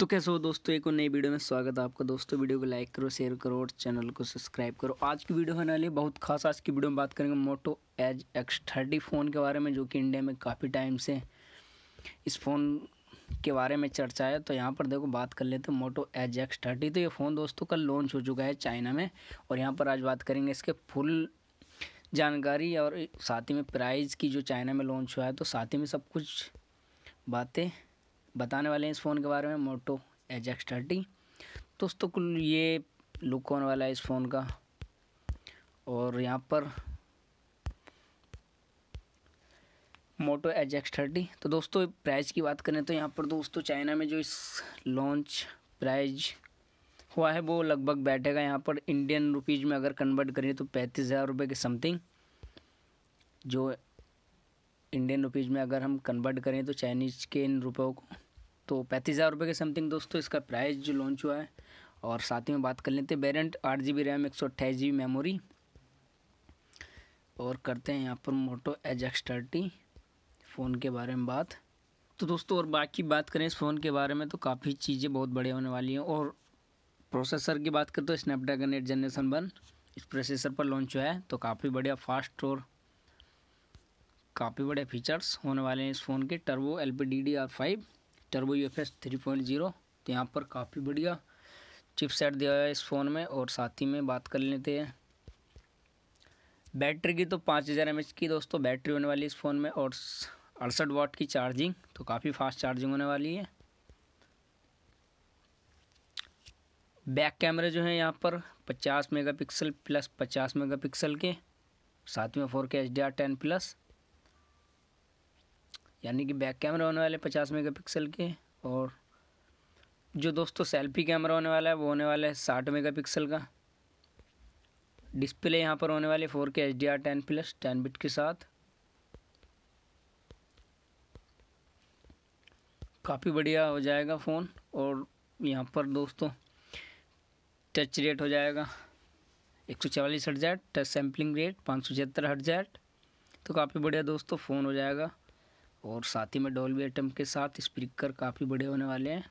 तो कैसे हो दोस्तों एक और नई वीडियो में स्वागत है आपका दोस्तों वीडियो को लाइक करो शेयर करो और चैनल को सब्सक्राइब करो आज की वीडियो होने वाली बहुत खास आज की वीडियो में बात करेंगे Moto Edge X thirty phone के बारे में जो कि इंडिया में काफ़ी टाइम से इस फ़ोन के बारे में चर्चा है तो यहाँ पर देखो बात कर लेते हैं मोटो एज एक्स थर्टी तो ये फ़ोन दोस्तों कल लॉन्च हो चुका है चाइना में और यहाँ पर आज बात करेंगे इसके फुल जानकारी और साथ ही में प्राइज़ की जो चाइना में लॉन्च हुआ है तो साथ ही में सब कुछ बातें बताने वाले हैं इस फ़ोन के बारे में मोटो एच एक्स थर्टी दोस्तों कुल ये लुक होने वाला है इस फ़ोन का और यहाँ पर मोटो एच एक्स थर्टी तो दोस्तों प्राइस की बात करें तो यहाँ पर दोस्तों चाइना में जो इस लॉन्च प्राइज हुआ है वो लगभग बैठेगा यहाँ पर इंडियन रुपीज़ में अगर कन्वर्ट करें तो पैंतीस हज़ार रुपये के समथिंग जो इंडियन रुपीज़ में अगर हम कन्वर्ट करें तो चाइनीज़ के इन रुपयों को तो पैंतीस हज़ार रुपये के समथिंग दोस्तों इसका प्राइस जो लॉन्च हुआ है और साथ ही में बात कर लेते हैं वेरियंट आठ जी बी रैम एक सौ अट्ठाईस जी बी मेमोरी और करते हैं यहाँ पर Moto Edge X thirty phone के बारे में बात तो दोस्तों और बाकी बात करें इस फ़ोन के बारे में तो काफ़ी चीज़ें बहुत बढ़िया होने वाली हैं और प्रोसेसर की बात करें तो स्नैपड्रैगन एट जनरेशन वन इस प्रोसेसर पर लॉन्च हुआ है तो काफ़ी बढ़िया फास्ट और काफ़ी बड़े फीचर्स होने वाले हैं इस फ़ोन के turbo L P D D R five turbo U F S three point zero तो यहाँ पर काफ़ी बढ़िया चिप सेट दिया है इस फ़ोन में और साथ ही में बात कर लेते हैं बैटरी की तो पाँच हज़ार एम की दोस्तों बैटरी होने वाली है इस फ़ोन में और अड़सठ वाट की चार्जिंग तो काफ़ी फास्ट चार्जिंग होने वाली है बैक कैमरे जो हैं यहाँ पर 50 मेगापिक्सल प्लस 50 मेगापिक्सल के साथ में four K H D R ten plus यानी कि बैक कैमरा होने वाले पचास मेगापिक्सल के और जो दोस्तों सेल्फी कैमरा होने वाला है वो होने वाला है साठ मेगापिक्सल का डिस्प्ले यहाँ पर होने वाले four K H D R ten plus ten bit के साथ काफ़ी बढ़िया हो जाएगा फ़ोन और यहाँ पर दोस्तों टच रेट हो जाएगा एक सौ चवालीस हट जैट टच सैम्पलिंग रेट पाँच सौ छिहत्तर हट जैट तो काफ़ी बढ़िया दोस्तों फ़ोन हो जाएगा और साथ ही में डोलवी एटम के साथ स्पीकर काफ़ी बड़े होने वाले हैं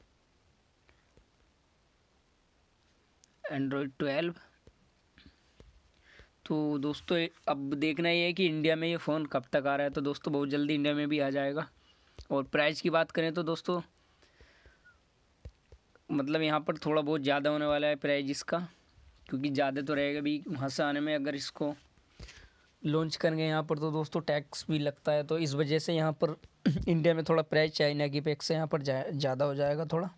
एंड्रॉयड ट्वेल्व तो दोस्तों अब देखना ये है कि इंडिया में ये फ़ोन कब तक आ रहा है तो दोस्तों बहुत जल्दी इंडिया में भी आ जाएगा और प्राइस की बात करें तो दोस्तों मतलब यहाँ पर थोड़ा बहुत ज़्यादा होने वाला है प्राइज इसका क्योंकि ज़्यादा तो रहेगा भी वहाँ से आने में अगर इसको लॉन्च कर गए यहाँ पर तो दोस्तों टैक्स भी लगता है तो इस वजह से यहाँ पर इंडिया में थोड़ा प्राइस चाइना की पैक से यहाँ पर ज़्यादा हो जाएगा थोड़ा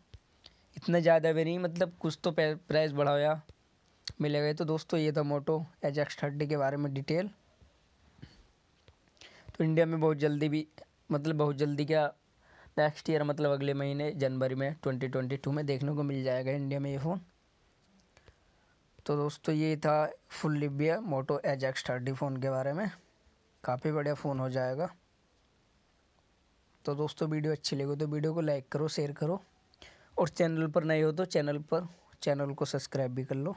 इतना ज़्यादा भी नहीं मतलब कुछ तो प्राइस बढ़ाया मिलेगा तो दोस्तों ये था मोटो एच एक्स थर्टी के बारे में डिटेल तो इंडिया में बहुत जल्दी भी मतलब बहुत जल्दी क्या नेक्स्ट ईयर मतलब अगले महीने जनवरी में टू में देखने को मिल जाएगा इंडिया में ये फ़ोन तो दोस्तों ये था फुल लिबिया Moto Edge X thirty phone के बारे में काफ़ी बढ़िया फ़ोन हो जाएगा तो दोस्तों वीडियो अच्छी लगी तो वीडियो को लाइक करो शेयर करो और चैनल पर नए हो तो चैनल पर चैनल को सब्सक्राइब भी कर लो